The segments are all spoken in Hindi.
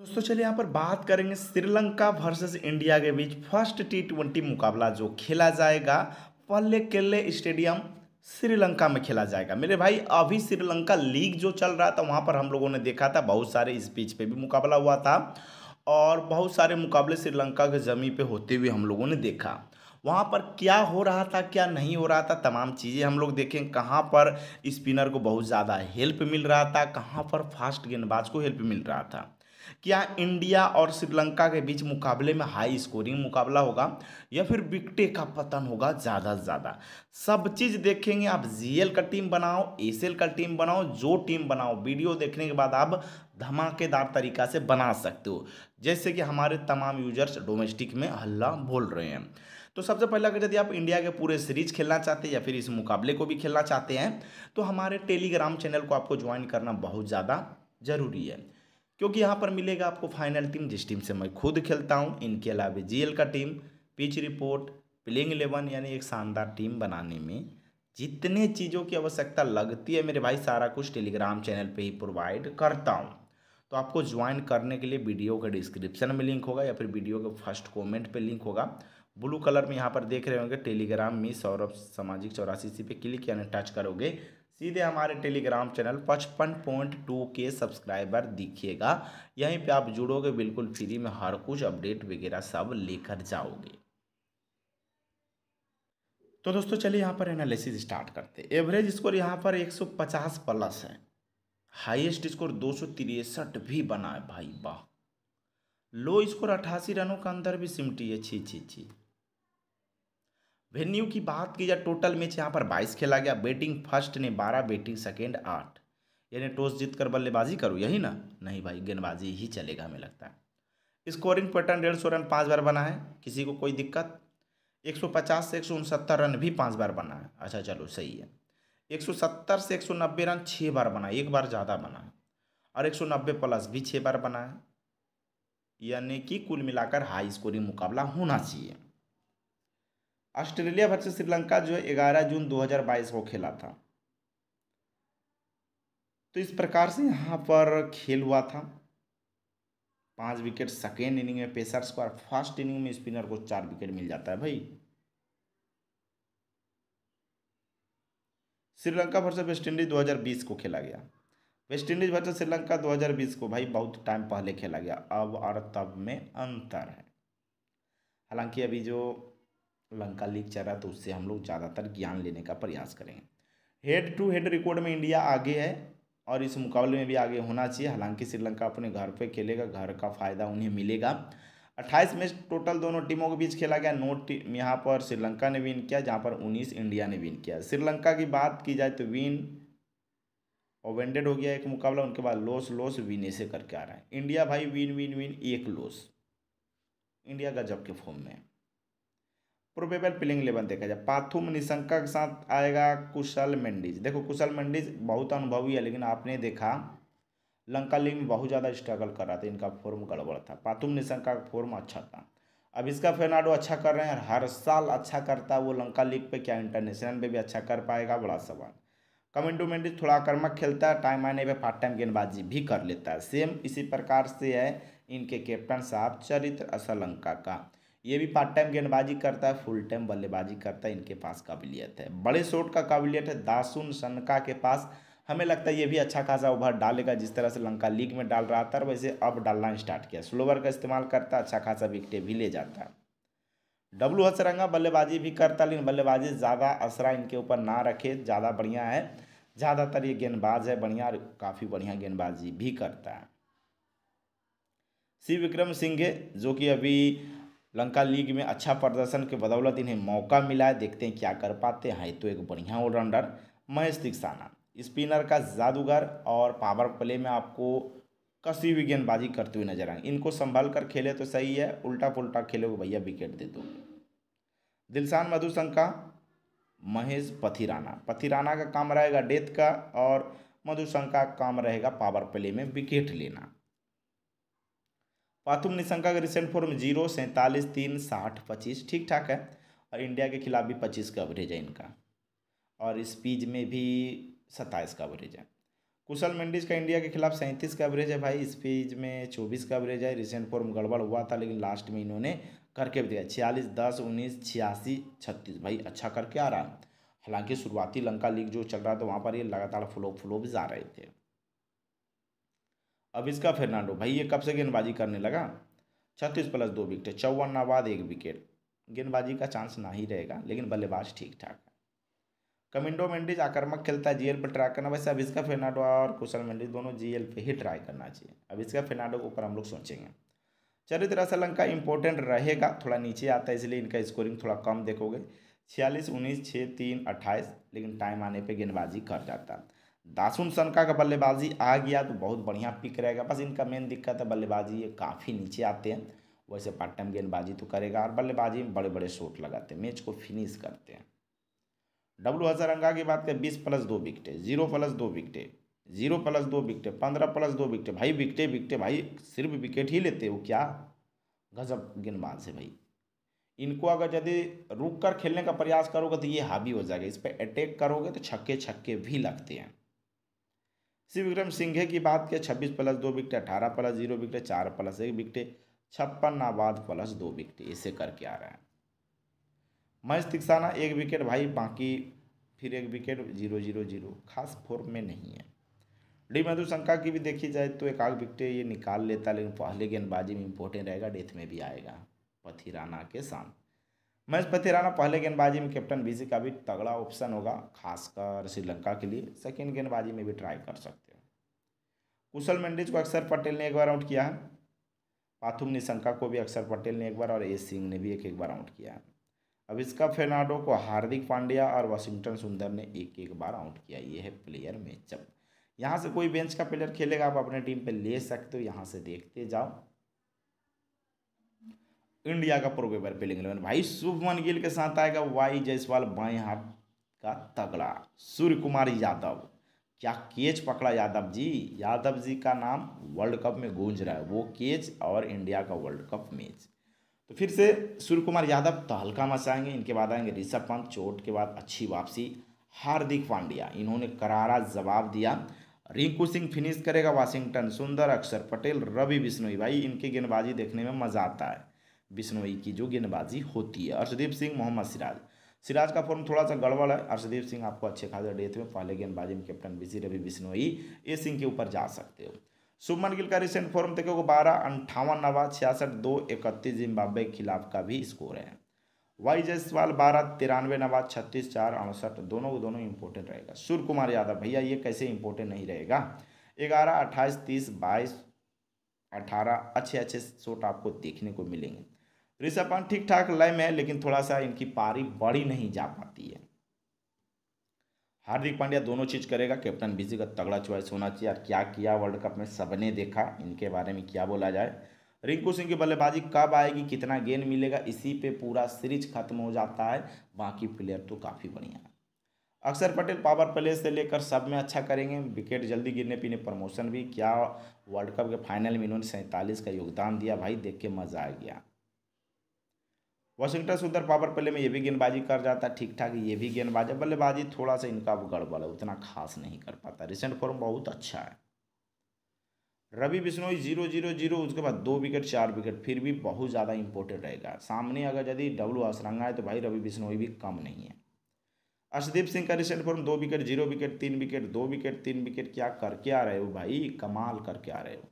दोस्तों चलिए यहाँ पर बात करेंगे श्रीलंका वर्सेस इंडिया के बीच फर्स्ट टी ट्वेंटी मुकाबला जो खेला जाएगा पल्ले केले स्टेडियम श्रीलंका में खेला जाएगा मेरे भाई अभी श्रीलंका लीग जो चल रहा था वहाँ पर हम लोगों ने देखा था बहुत सारे इस स्पीच पे भी मुकाबला हुआ था और बहुत सारे मुकाबले श्रीलंका के जमी पर होते हुए हम लोगों ने देखा वहाँ पर क्या हो रहा था क्या नहीं हो रहा था तमाम चीज़ें हम लोग देखें कहाँ पर स्पिनर को बहुत ज़्यादा हेल्प मिल रहा था कहाँ पर फास्ट गेंदबाज को हेल्प मिल रहा था क्या इंडिया और श्रीलंका के बीच मुकाबले में हाई स्कोरिंग मुकाबला होगा या फिर विकटे का पतन होगा ज़्यादा से ज़्यादा सब चीज़ देखेंगे आप जी का टीम बनाओ ए का टीम बनाओ जो टीम बनाओ वीडियो देखने के बाद आप धमाकेदार तरीका से बना सकते हो जैसे कि हमारे तमाम यूजर्स डोमेस्टिक में हल्ला बोल रहे हैं तो सबसे पहला अगर यदि आप इंडिया के पूरे सीरीज खेलना चाहते हैं या फिर इस मुकाबले को भी खेलना चाहते हैं तो हमारे टेलीग्राम चैनल को आपको ज्वाइन करना बहुत ज़्यादा ज़रूरी है क्योंकि यहाँ पर मिलेगा आपको फाइनल टीम जिस टीम से मैं खुद खेलता हूँ इनके अलावा जीएल का team pitch report playing eleven यानी एक शानदार टीम बनाने में जितने चीज़ों की आवश्यकता लगती है मेरे भाई सारा कुछ टेलीग्राम चैनल पे ही प्रोवाइड करता हूँ तो आपको ज्वाइन करने के लिए वीडियो का डिस्क्रिप्शन में लिंक होगा या फिर वीडियो के फर्स्ट कॉमेंट पर लिंक होगा ब्लू कलर में यहाँ पर देख रहे होंगे टेलीग्राम में सौरभ सामाजिक चौरासी सी पे क्लिक यानी टच करोगे सीधे हमारे टेलीग्राम चैनल पचपन पॉइंट टू के सब्सक्राइबर दिखिएगा यहीं पे आप जुड़ोगे बिल्कुल फ्री में हर कुछ अपडेट वगैरह सब लेकर जाओगे तो दोस्तों चलिए यहाँ पर एनालिसिस स्टार्ट करते हैं एवरेज स्कोर यहाँ पर 150 प्लस है हाईएस्ट स्कोर दो भी बना है भाई वाह लो स्कोर अट्ठासी रनों का अंदर भी सिमटी है छी छी छी वेन्यू की बात की जाए टोटल मैच यहाँ पर बाईस खेला गया बैटिंग फर्स्ट ने बारह बैटिंग सेकेंड आठ यानी टॉस जीत कर बल्लेबाजी करूँ यही ना नहीं भाई गेंदबाजी ही चलेगा हमें लगता है स्कोरिंग पैटर्न डेढ़ सौ रन पाँच बार बना है किसी को कोई दिक्कत 150 से एक रन भी पाँच बार बना है अच्छा चलो सही है सत्तर से नब्बे रन छः बार बना है एक बार ज़्यादा बना है और नब्बे प्लस भी छः बार बना है यानी कि कुल मिलाकर हाई स्कोरिंग मुकाबला होना चाहिए ऑस्ट्रेलिया वर्सेस श्रीलंका जो है ग्यारह जून 2022 को खेला था तो इस प्रकार से यहाँ पर खेल हुआ था पांच विकेट सेकेंड इनिंग में पेसर्स को और फर्स्ट इनिंग में स्पिनर को चार विकेट मिल जाता है भाई श्रीलंका वर्सेस वेस्टइंडीज 2020 को खेला गया वेस्टइंडीज वर्सेस श्रीलंका 2020 को भाई बहुत टाइम पहले खेला गया अब और तब में अंतर है हालांकि अभी जो लंका लीग चल रहा है तो उससे हम लोग ज़्यादातर ज्ञान लेने का प्रयास करेंगे हेड टू हेड रिकॉर्ड में इंडिया आगे है और इस मुकाबले में भी आगे होना चाहिए हालांकि श्रीलंका अपने घर पे खेलेगा घर का फ़ायदा उन्हें मिलेगा अट्ठाईस मैच टोटल दोनों टीमों के बीच खेला गया नौ टीम यहाँ पर श्रीलंका ने विन किया जहाँ पर उन्नीस इंडिया ने विन किया श्रीलंका की बात की जाए तो विन ओवेंडेड हो गया एक मुकाबला उनके बाद लॉस लॉस विन ऐसे करके आ रहा है इंडिया भाई विन विन विन एक लॉस इंडिया का जब के फॉर्म में है प्रोबेबल प्लेइंग इलेवन देखा जाए पाथुम निशंका के साथ आएगा कुशल मंडीज देखो कुशल मंडीज बहुत अनुभवी है लेकिन आपने देखा लंका लीग में बहुत ज़्यादा स्ट्रगल कर रहा था इनका फॉर्म गड़बड़ था पाथुम निशंका का फॉर्म अच्छा था अब इसका फेनाडो अच्छा कर रहे हैं हर साल अच्छा करता है वो लंका लीग पर क्या इंटरनेशनल में भी अच्छा कर पाएगा बड़ा सवाल कमिंडो मेंडिस थोड़ा आक्रमक खेलता है टाइम आने पर पार्ट टाइम गेंदबाजी भी कर लेता है सेम इसी प्रकार से है इनके कैप्टन साहब चरित्र असलंका का ये भी पार्ट टाइम गेंदबाजी करता है फुल टाइम बल्लेबाजी करता है इनके पास काबिलियत है बड़े शॉट का काबिलियत है दासुन सनका के पास हमें लगता है ये भी अच्छा खासा ओवर डालेगा जिस तरह से लंका लीग में डाल रहा था और वैसे अब डालना स्टार्ट किया स्लोवर का इस्तेमाल करता अच्छा खासा विकटें भी ले जाता है डब्लू हसरंगा बल्लेबाजी भी करता लेकिन बल्लेबाजी ज़्यादा असरा इनके ऊपर ना रखे ज़्यादा बढ़िया है ज़्यादातर ये गेंदबाज है बढ़िया और काफ़ी बढ़िया गेंदबाजी भी करता है शिव विक्रम सिंह जो कि अभी लंका लीग में अच्छा प्रदर्शन के बदौलत इन्हें मौका मिला है देखते हैं क्या कर पाते हैं तो एक बढ़िया ऑलराउंडर महेश दिक्साना स्पिनर का जादूगर और पावर प्ले में आपको कसी भी गेंदबाजी करते हुए नजर आएंगे इनको संभाल कर खेले तो सही है उल्टा पुल्टा खेलोगे भैया विकेट दे दो दिलशान मधुशंका महेश पथिराना पथिराना का काम रहेगा डेथ का और मधुशंका का काम रहेगा पावर प्ले में विकेट लेना पाथुम निशंका का रिसेंट फॉर्म जीरो सैंतालीस तीन साठ पच्चीस ठीक ठाक है और इंडिया के खिलाफ भी पच्चीस का एवरेज है इनका और स्पीज में भी सत्ताईस का एवरेज है कुशल मंडीज का इंडिया के खिलाफ सैंतीस का एवरेज है भाई स्पीज में चौबीस का एवरेज है रिसेंट फॉर्म गड़बड़ हुआ था लेकिन लास्ट में इन्होंने करके भी दिया छियालीस दस उन्नीस छियासी छत्तीस भाई अच्छा करके आ रहा है हालांकि शुरुआती लंका लीग जो चल रहा था वहाँ पर ये लगातार फ्लोप फ्लोप जा रहे थे अब इसका फर्नांडो भाई ये कब से गेंदबाजी करने लगा छत्तीस प्लस दो विकेट चौवन नाबाद एक विकेट गेंदबाजी का चांस ना ही रहेगा लेकिन बल्लेबाज ठीक ठाक है कमिंडो मेंडिज आक्रमक खेलता है जीएल पर ट्राई करना वैसे अब इसका फेनाडो और कुशल मेंडिज दोनों जीएल पे ही ट्राई करना चाहिए अब इसका फेनाडो के ऊपर हम लोग सोचेंगे चरित्र श्रीलंका इंपॉर्टेंट रहेगा थोड़ा नीचे आता है इसलिए इनका स्कोरिंग थोड़ा कम देखोगे छियालीस उन्नीस छः तीन अट्ठाईस लेकिन टाइम आने पर गेंदबाजी कर जाता दासुन सनका का बल्लेबाजी आ गया तो बहुत बढ़िया पिक रहेगा बस इनका मेन दिक्कत है बल्लेबाजी ये काफ़ी नीचे आते हैं वैसे पार्ट टाइम गेंदबाजी तो करेगा और बल्लेबाजी में बड़े बड़े शॉट लगाते हैं मैच को फिनिश करते हैं डब्लू हजरंगा की बात करें बीस प्लस दो विकटे जीरो प्लस दो विकटे जीरो प्लस दो विकटे पंद्रह प्लस दो विकटे भाई विकटे विकटे भाई सिर्फ विकेट ही लेते हो क्या गजब गेंदबाज है भाई इनको अगर यदि रुक कर खेलने का प्रयास करोगे तो ये हावी हो जाएगा इस पर अटैक करोगे तो छक्के छक्के भी लगते हैं शिव विक्रम सिंघे की बात किया छब्बीस प्लस दो विकटे अठारह प्लस जीरो विकटे चार प्लस एक विकटे छप्पन आबाद प्लस दो विकटे इसे करके आ रहा है महेश तिक्साना एक विकेट भाई बाकी फिर एक विकेट जीरो जीरो जीरो खास फॉर्म में नहीं है डी मधुशंका की भी देखी जाए तो एक आग विकटे ये निकाल लेता लेकिन पहले गेंदबाजी में इम्पोर्टेंट रहेगा डेथ में भी आएगा पथी के सामने महेशपति राणा पहले गेंदबाजी में कैप्टन बीसी का भी तगड़ा ऑप्शन होगा खासकर श्रीलंका के लिए सेकेंड गेंदबाजी में भी ट्राई कर सकते हो कुशल मंडीज को अक्षर पटेल ने एक बार आउट किया है पाथुम निशंका को भी अक्षर पटेल ने एक बार और ए सिंह ने भी एक एक बार आउट किया है अब इसका फेर्नाडो को हार्दिक पांड्या और वाशिंगटन सुंदर ने एक एक बार आउट किया ये है प्लेयर मैचअप यहाँ से कोई बेंच का प्लेयर खेलेगा आप अपने टीम पे ले सकते हो यहाँ से देखते जाओ इंडिया का प्रोपेपर प्लेइंग इलेवन भाई शुभमन गिल के साथ आएगा वाई जायसवाल बाएं हाथ का तगड़ा सूर्य कुमार यादव क्या केच पकड़ा यादव जी यादव जी का नाम वर्ल्ड कप में गूंज रहा है वो केच और इंडिया का वर्ल्ड कप मैच तो फिर से सूर्य कुमार यादव तो हल्का मचाएंगे इनके बाद आएंगे ऋषभ पंत चोट के बाद अच्छी वापसी हार्दिक पांड्या इन्होंने करारा जवाब दिया रिंकू सिंह फिनिश करेगा वाशिंगटन सुंदर अक्षर पटेल रवि बिश्नोई भाई इनकी गेंदबाजी देखने में मजा आता है बिश्नोई की जो गेंदबाजी होती है अर्षदीप सिंह मोहम्मद सिराज सिराज का फॉर्म थोड़ा सा गड़बड़ है अर्षदीप सिंह आपको अच्छे खासे डेथ में पहले गेंदबाजी में कैप्टन बिजी रवि बिश्नोई ए सिंह के ऊपर जा सकते हो शुभमन गिल का रिसेंट फॉर्म देखोगे बारह अंठावन नवा छियासठ दो इकतीस जिम्बाब्वे के खिलाफ का भी स्कोर है वाई जायसवाल बारह तिरानवे नवा छत्तीस चार अड़सठ दोनों को दोनों इम्पोर्टेंट रहेगा सूर्य कुमार यादव भैया ये कैसे इम्पोर्टेंट नहीं रहेगा ग्यारह अट्ठाईस तीस बाईस अठारह अच्छे अच्छे शॉट आपको देखने को मिलेंगे ऋषभ पंत ठीक ठाक लय में है लेकिन थोड़ा सा इनकी पारी बड़ी नहीं जा पाती है हार्दिक पांड्या दोनों चीज़ करेगा कैप्टन बिजी का तगड़ा चॉइस होना चाहिए और क्या किया वर्ल्ड कप में सबने देखा इनके बारे में क्या बोला जाए रिंकू सिंह की बल्लेबाजी कब आएगी कितना गेंद मिलेगा इसी पे पूरा सीरीज खत्म हो जाता है बाकी प्लेयर तो काफ़ी बढ़िया है अक्षर पटेल पावर प्ले से लेकर सब में अच्छा करेंगे विकेट जल्दी गिरने पीने प्रमोशन भी क्या वर्ल्ड कप के फाइनल में इन्होंने सैंतालीस का योगदान दिया भाई देख के मज़ा आ गया वॉशिंगटन सुंदर पावर प्ले में ये भी गेंदबाजी कर जाता है ठीक ठाक ये भी गेंदबाज है बल्लेबाजी थोड़ा सा इनका गड़बड़ है उतना खास नहीं कर पाता रिसेंट फॉर्म बहुत अच्छा है Ravi Bishnoi zero zero zero उसके बाद दो विकेट चार विकेट फिर भी बहुत ज़्यादा इंपॉर्टेंट रहेगा सामने अगर यदि डब्ल्यू असरंगा है तो भाई रवि बिश्नोई भी कम नहीं है अर्षदीप सिंह का रिसेंट फॉर्म दो विकेट जीरो विकेट तीन विकेट दो विकेट तीन विकेट क्या करके आ रहे हो भाई कमाल करके आ रहे हो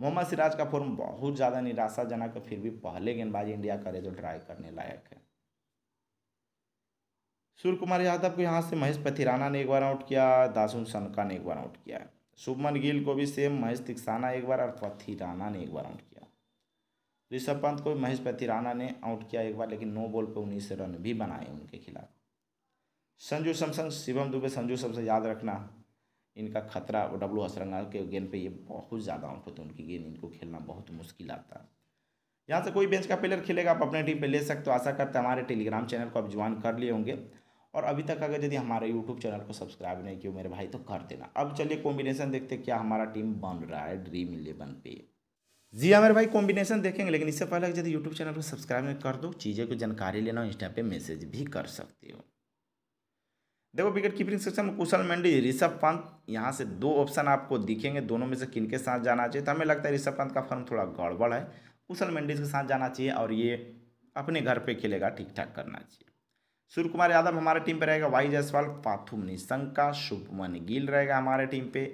मोहम्मद सिराज का फॉर्म बहुत ज़्यादा निराशाजनक है फिर भी पहले गेंदबाज इंडिया करे तो ट्राई करने लायक है सूर्य कुमार यादव को यहाँ से महेश पथिराना ने एक बार आउट किया दासुन सनका ने एक बार आउट किया शुभमन गिल को भी सेम महेश तिकसाना एक बार और पथिराना ने एक बार आउट किया ऋषभ पंत को महेश पथिराना ने आउट किया एक बार लेकिन नो बॉल पर उन्नीस रन भी बनाए उनके खिलाफ संजू सैमसंग शिवम दुबे संजू सैमसंग याद रखना इनका खतरा डब्लू हसरंगाल के गेंद पे ये बहुत ज़्यादा आउट होते हैं उनकी गेंद इनको खेलना बहुत मुश्किल आता है यहाँ से कोई बेंच का प्लेयर खेलेगा आप अपने टीम पे ले सकते हो आशा करते हैं हमारे टेलीग्राम चैनल को आप ज्वाइन कर लिए होंगे और अभी तक अगर यदि हमारे यूट्यूब चैनल को सब्सक्राइब नहीं किया मेरे भाई तो कर देना अब चलिए कॉम्बिनेशन देखते क्या हमारा टीम बन रहा है ड्रीम इलेवन पे जी हाँ मेरे भाई कॉम्बिनेशन देखेंगे लेकिन इससे पहले यदि यूट्यूब चैनल को सब्सक्राइब कर दो चीज़ें को जानकारी लेना इंस्टा पर मैसेज भी कर सकते हो देखो विकेट कीपिंग सेक्शन में कुशल मंडी ऋषभ पंत यहाँ से दो ऑप्शन आपको दिखेंगे दोनों में से किन के साथ जाना चाहिए तो हमें लगता है ऋषभ पंत का फॉर्म थोड़ा गड़बड़ है कुशल मंडीज के साथ जाना चाहिए और ये अपने घर पे खेलेगा ठीक ठाक करना चाहिए सूर्य कुमार यादव हमारे टीम पे रहेगा वाई जायसवाल पाथुम निशंका शुभमन गिल रहेगा हमारे टीम पे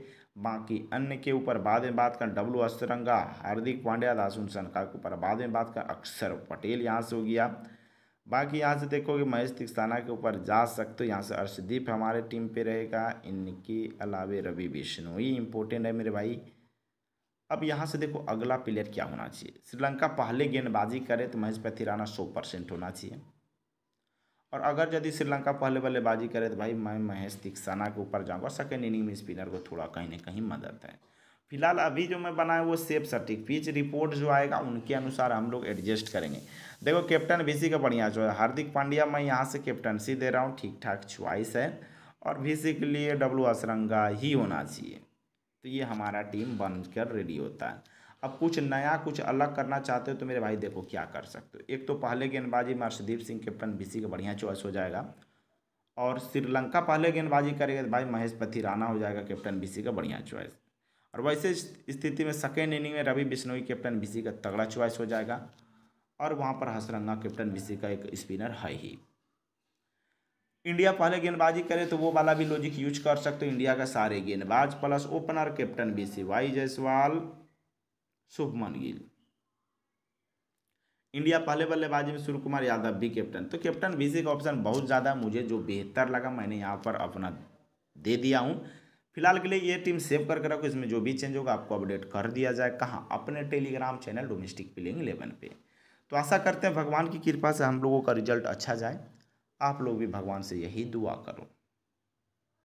बाकी अन्य के ऊपर बाद में बात कर डब्लू अस्तरंगा हार्दिक पांड्या दासुन सनका के ऊपर बाद में बात कर अक्षर पटेल यहाँ से हो गया बाकी यहाँ से देखोगे महेश तिक्साना के ऊपर जा सकते हो यहाँ से अर्शदीप हमारे टीम पे रहेगा इनके अलावे रवि विष्णु ये इम्पोर्टेंट है मेरे भाई अब यहाँ से देखो अगला प्लेयर क्या होना चाहिए श्रीलंका पहले गेंदबाजी करे तो महेश पथिराना सौ परसेंट होना चाहिए और अगर यदि श्रीलंका पहले बल्लेबाजी करे तो भाई मैं महेश तिक्साना के ऊपर जाऊँगा सेकेंड इनिंग में स्पिनर को थोड़ा कहीं ना कहीं मदद है फिलहाल अभी जो मैं बनाया वो सेफ सटीक पिच रिपोर्ट जो आएगा उनके अनुसार हम लोग एडजस्ट करेंगे देखो कैप्टन वीसी का बढ़िया जो है हार्दिक पांड्या मैं यहाँ से कैप्टनसी दे रहा हूँ ठीक ठाक च्वाइस है और वीसी के लिए डब्लू असरंगा ही होना चाहिए तो ये हमारा टीम बन कर रेडी होता है अब कुछ नया कुछ अलग करना चाहते हो तो मेरे भाई देखो क्या कर सकते हो एक तो पहले गेंदबाजी में अर्शदीप सिंह कैप्टन बी का बढ़िया चॉइस हो जाएगा और श्रीलंका पहले गेंदबाजी करेगा तो भाई महेश पथी राना हो जाएगा कैप्टन बी का बढ़िया चॉइस और वैसे स्थिति में सेकेंड इनिंग में रवि बिश्नोई कैप्टन बीसी का तगड़ा च्वाइस हो जाएगा और वहाँ पर हसरंगा कैप्टन बीसी का एक स्पिनर है ही इंडिया पहले गेंदबाजी करे तो वो वाला भी लॉजिक यूज कर सकते हो इंडिया का सारे गेंदबाज plus opener captain BC Y Jaiswal Shubman Gill India पहले बल्लेबाजी में सूर्य कुमार यादव भी कैप्टन तो कैप्टन बीसी का ऑप्शन बहुत ज़्यादा मुझे जो बेहतर लगा मैंने यहाँ पर अपना दे दिया हूँ फिलहाल के लिए ये टीम सेव करके रखो इसमें जो भी चेंज होगा आपको अपडेट कर दिया जाए कहाँ अपने Telegram channel domestic playing eleven पे तो आशा करते हैं भगवान की कृपा से हम लोगों का रिजल्ट अच्छा जाए आप लोग भी भगवान से यही दुआ करो